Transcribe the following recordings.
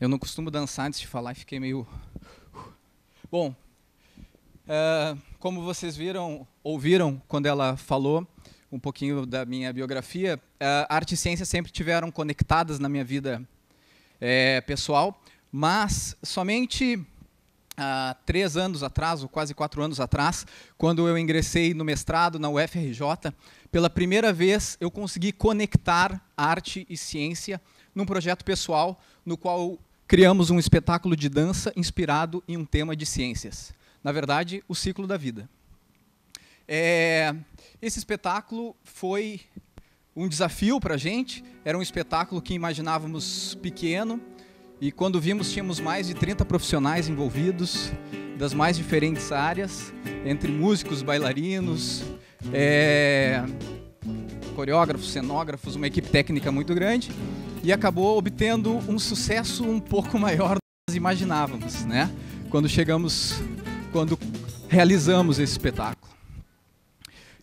Eu não costumo dançar antes de falar e fiquei meio. Uh. Bom, uh, como vocês viram, ouviram quando ela falou um pouquinho da minha biografia, uh, arte e ciência sempre tiveram conectadas na minha vida é, pessoal, mas somente há ah, três anos atrás, ou quase quatro anos atrás, quando eu ingressei no mestrado na UFRJ, pela primeira vez eu consegui conectar arte e ciência num projeto pessoal no qual criamos um espetáculo de dança inspirado em um tema de ciências. Na verdade, o ciclo da vida. É, esse espetáculo foi um desafio para a gente. Era um espetáculo que imaginávamos pequeno e quando vimos tínhamos mais de 30 profissionais envolvidos das mais diferentes áreas, entre músicos, bailarinos, é, coreógrafos, cenógrafos, uma equipe técnica muito grande e acabou obtendo um sucesso um pouco maior do que nós imaginávamos, né? Quando chegamos, quando realizamos esse espetáculo.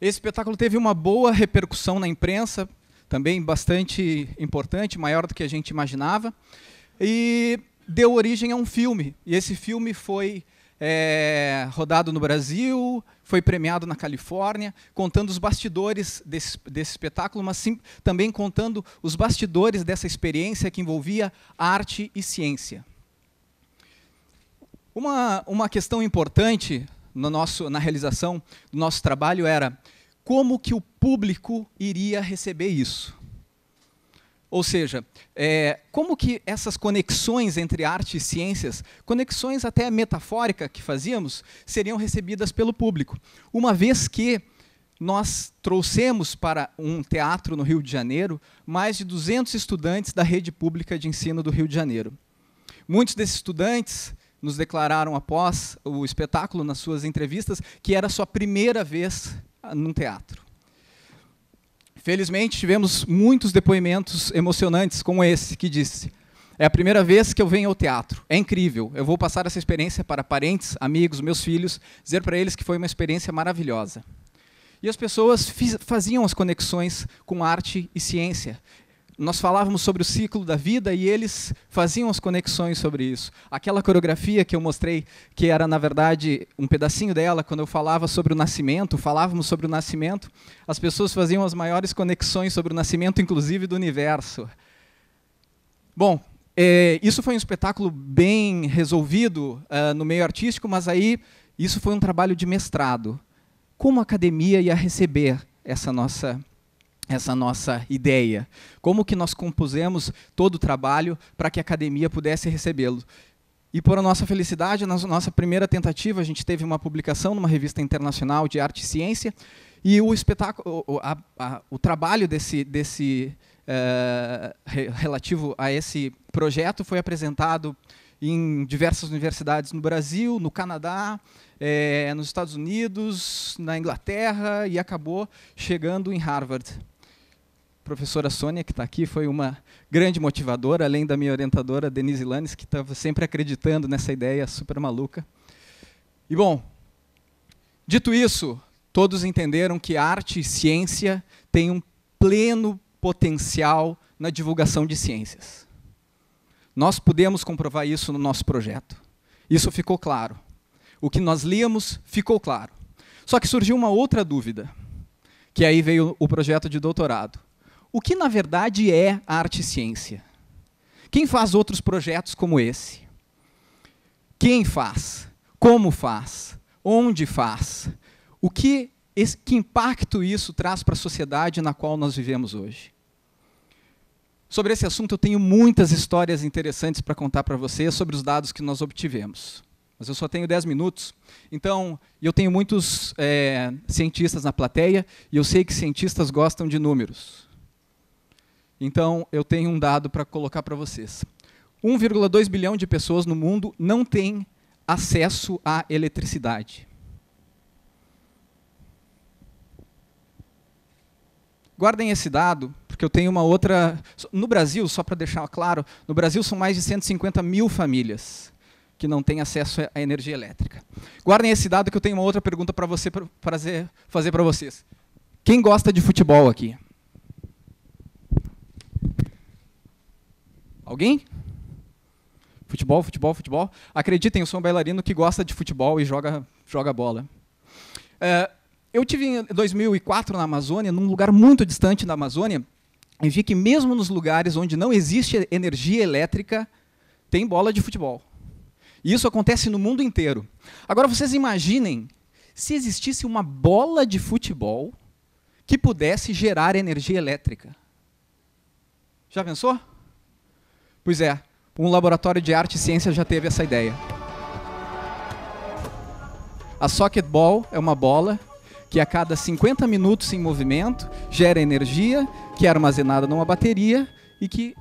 Esse espetáculo teve uma boa repercussão na imprensa, também bastante importante, maior do que a gente imaginava, e deu origem a um filme. E esse filme foi é, rodado no Brasil, foi premiado na Califórnia, contando os bastidores desse, desse espetáculo, mas sim, também contando os bastidores dessa experiência que envolvia arte e ciência. Uma, uma questão importante no nosso, na realização do nosso trabalho era como que o público iria receber isso. Ou seja, é, como que essas conexões entre arte e ciências, conexões até metafórica que fazíamos, seriam recebidas pelo público? Uma vez que nós trouxemos para um teatro no Rio de Janeiro mais de 200 estudantes da rede pública de ensino do Rio de Janeiro. Muitos desses estudantes nos declararam após o espetáculo, nas suas entrevistas, que era a sua primeira vez num teatro. Felizmente, tivemos muitos depoimentos emocionantes, como esse que disse: É a primeira vez que eu venho ao teatro. É incrível. Eu vou passar essa experiência para parentes, amigos, meus filhos, dizer para eles que foi uma experiência maravilhosa. E as pessoas faziam as conexões com arte e ciência nós falávamos sobre o ciclo da vida e eles faziam as conexões sobre isso. Aquela coreografia que eu mostrei, que era na verdade um pedacinho dela, quando eu falava sobre o nascimento, falávamos sobre o nascimento, as pessoas faziam as maiores conexões sobre o nascimento, inclusive do universo. Bom, é, isso foi um espetáculo bem resolvido uh, no meio artístico, mas aí isso foi um trabalho de mestrado. Como a academia ia receber essa nossa essa nossa ideia. Como que nós compusemos todo o trabalho para que a academia pudesse recebê-lo? E por nossa felicidade, na nossa primeira tentativa, a gente teve uma publicação numa revista internacional de arte e ciência, e o espetáculo, o, a, a, o trabalho desse, desse eh, relativo a esse projeto foi apresentado em diversas universidades no Brasil, no Canadá, eh, nos Estados Unidos, na Inglaterra e acabou chegando em Harvard professora Sônia, que está aqui, foi uma grande motivadora, além da minha orientadora, Denise Lanes, que estava sempre acreditando nessa ideia super maluca. E, bom, dito isso, todos entenderam que arte e ciência têm um pleno potencial na divulgação de ciências. Nós pudemos comprovar isso no nosso projeto. Isso ficou claro. O que nós líamos ficou claro. Só que surgiu uma outra dúvida, que aí veio o projeto de doutorado. O que, na verdade, é a arte-ciência? Quem faz outros projetos como esse? Quem faz? Como faz? Onde faz? O que, esse, que impacto isso traz para a sociedade na qual nós vivemos hoje? Sobre esse assunto, eu tenho muitas histórias interessantes para contar para vocês sobre os dados que nós obtivemos. Mas eu só tenho 10 minutos, então eu tenho muitos é, cientistas na plateia e eu sei que cientistas gostam de números. Então, eu tenho um dado para colocar para vocês. 1,2 bilhão de pessoas no mundo não têm acesso à eletricidade. Guardem esse dado, porque eu tenho uma outra. No Brasil, só para deixar claro, no Brasil são mais de 150 mil famílias que não têm acesso à energia elétrica. Guardem esse dado que eu tenho uma outra pergunta para você pra fazer para vocês. Quem gosta de futebol aqui? Alguém? Futebol, futebol, futebol. Acreditem, eu sou um bailarino que gosta de futebol e joga, joga bola. É, eu tive em 2004 na Amazônia, num lugar muito distante da Amazônia, e vi que mesmo nos lugares onde não existe energia elétrica, tem bola de futebol. E isso acontece no mundo inteiro. Agora vocês imaginem se existisse uma bola de futebol que pudesse gerar energia elétrica. Já pensou? Pois é, um laboratório de arte e ciência já teve essa ideia. A ball é uma bola que a cada 50 minutos em movimento gera energia que é armazenada numa bateria e que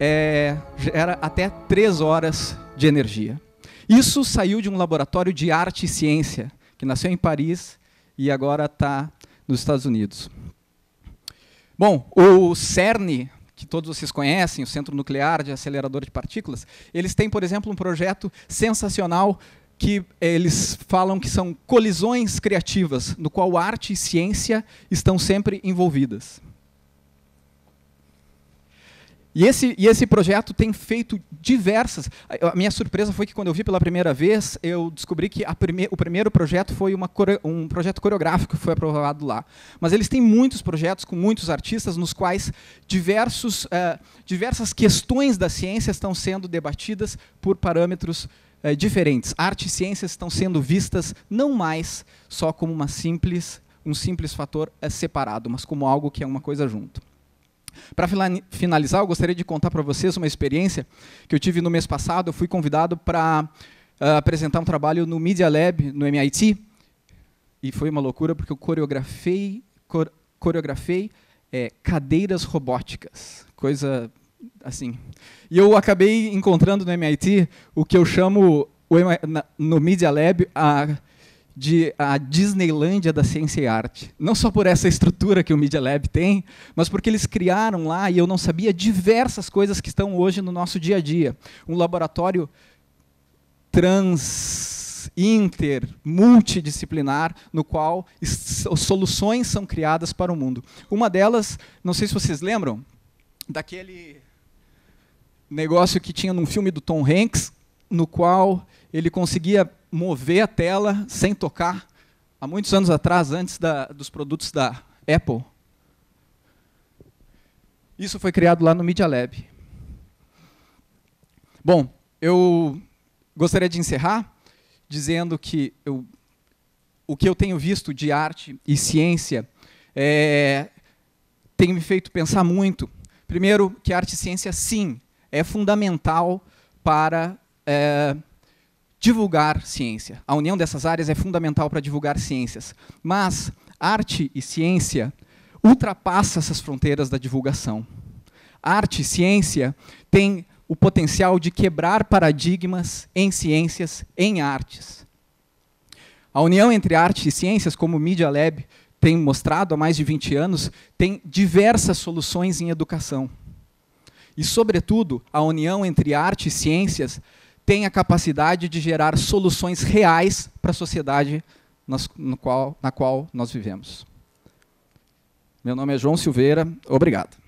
é, gera até 3 horas de energia. Isso saiu de um laboratório de arte e ciência que nasceu em Paris e agora está nos Estados Unidos. Bom, o CERN que todos vocês conhecem, o Centro Nuclear de Acelerador de Partículas, eles têm, por exemplo, um projeto sensacional que eles falam que são colisões criativas, no qual arte e ciência estão sempre envolvidas. E esse, e esse projeto tem feito diversas. A minha surpresa foi que, quando eu vi pela primeira vez, eu descobri que prime, o primeiro projeto foi uma, um projeto coreográfico que foi aprovado lá. Mas eles têm muitos projetos com muitos artistas, nos quais diversos, eh, diversas questões da ciência estão sendo debatidas por parâmetros eh, diferentes. Arte e ciência estão sendo vistas não mais só como uma simples, um simples fator eh, separado, mas como algo que é uma coisa junto. Para finalizar, eu gostaria de contar para vocês uma experiência que eu tive no mês passado. Eu fui convidado para uh, ah, apresentar um trabalho no Media Lab, no MIT. E foi uma loucura, porque eu coreografei, cor, coreografei é, cadeiras robóticas. Coisa assim. E eu acabei encontrando no MIT o que eu chamo, no Media Lab, a de a Disneylândia da ciência e arte. Não só por essa estrutura que o Media Lab tem, mas porque eles criaram lá, e eu não sabia, diversas coisas que estão hoje no nosso dia a dia. Um laboratório trans, inter, multidisciplinar, no qual soluções são criadas para o mundo. Uma delas, não sei se vocês lembram, daquele negócio que tinha num filme do Tom Hanks, no qual ele conseguia mover a tela sem tocar há muitos anos atrás, antes da, dos produtos da Apple. Isso foi criado lá no Media Lab. Bom, eu gostaria de encerrar dizendo que eu, o que eu tenho visto de arte e ciência é, tem me feito pensar muito. Primeiro, que arte e ciência, sim, é fundamental para é, Divulgar ciência. A união dessas áreas é fundamental para divulgar ciências. Mas arte e ciência ultrapassa essas fronteiras da divulgação. Arte e ciência têm o potencial de quebrar paradigmas em ciências, em artes. A união entre arte e ciências, como o Media Lab tem mostrado há mais de 20 anos, tem diversas soluções em educação. E, sobretudo, a união entre arte e ciências tem a capacidade de gerar soluções reais para a sociedade nas, qual, na qual nós vivemos. Meu nome é João Silveira, obrigado.